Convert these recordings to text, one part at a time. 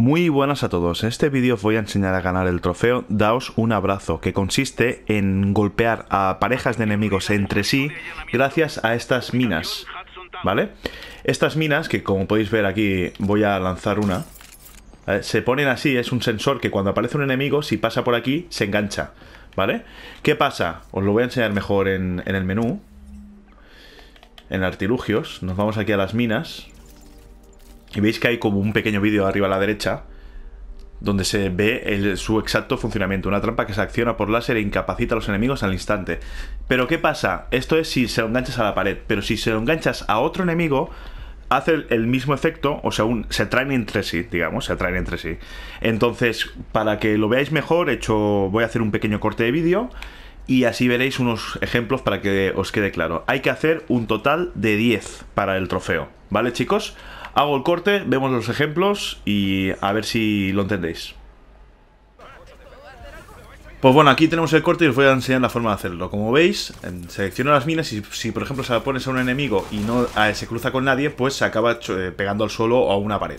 Muy buenas a todos, en este vídeo os voy a enseñar a ganar el trofeo Daos un abrazo, que consiste en golpear a parejas de enemigos entre sí gracias a estas minas, ¿vale? Estas minas, que como podéis ver aquí voy a lanzar una, se ponen así, es un sensor que cuando aparece un enemigo, si pasa por aquí, se engancha, ¿vale? ¿Qué pasa? Os lo voy a enseñar mejor en el menú, en artilugios, nos vamos aquí a las minas, y veis que hay como un pequeño vídeo arriba a la derecha donde se ve su exacto funcionamiento, una trampa que se acciona por láser e incapacita a los enemigos al instante. Pero ¿qué pasa? Esto es si se lo enganchas a la pared, pero si se lo enganchas a otro enemigo, hace el, mismo efecto, o sea, se traen entre sí, digamos, se traen entre sí. Entonces, para que lo veáis mejor, hecho, voy a hacer un pequeño corte de vídeo y así veréis unos ejemplos para que os quede claro. Hay que hacer un total de 10 para el trofeo, ¿vale chicos? Hago el corte, vemos los ejemplos y a ver si lo entendéis. Pues bueno, aquí tenemos el corte y os voy a enseñar la forma de hacerlo. Como veis, selecciono las minas y si por ejemplo se la pones a un enemigo y no se cruza con nadie, pues se acaba eh, pegando al suelo o a una pared.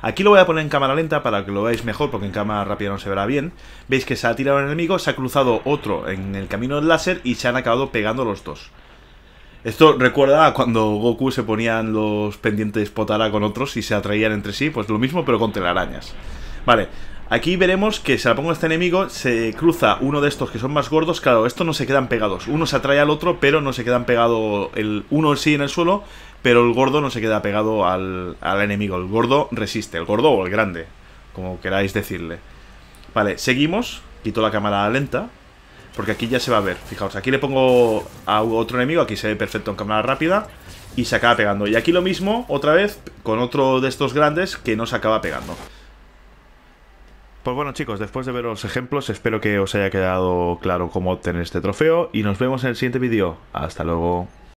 Aquí lo voy a poner en cámara lenta para que lo veáis mejor, porque en cámara rápida no se verá bien. Veis que se ha tirado un enemigo, se ha cruzado otro en el camino del láser y se han acabado pegando los dos. Esto recuerda a cuando Goku se ponían los pendientes Potara con otros y se atraían entre sí, pues lo mismo pero con telarañas. Vale, aquí veremos que se la pongo a este enemigo, se cruza uno de estos que son más gordos, claro, estos no se quedan pegados. Uno se atrae al otro, pero no se quedan pegados, el uno sí en el suelo, pero el gordo no se queda pegado al, al enemigo. El gordo resiste, el gordo o el grande, como queráis decirle. Vale, seguimos, quito la cámara lenta porque aquí ya se va a ver, fijaos, aquí le pongo a otro enemigo, aquí se ve perfecto en cámara rápida y se acaba pegando. Y aquí lo mismo, otra vez, con otro de estos grandes que no se acaba pegando. Pues bueno chicos, después de ver los ejemplos espero que os haya quedado claro cómo obtener este trofeo y nos vemos en el siguiente vídeo. Hasta luego.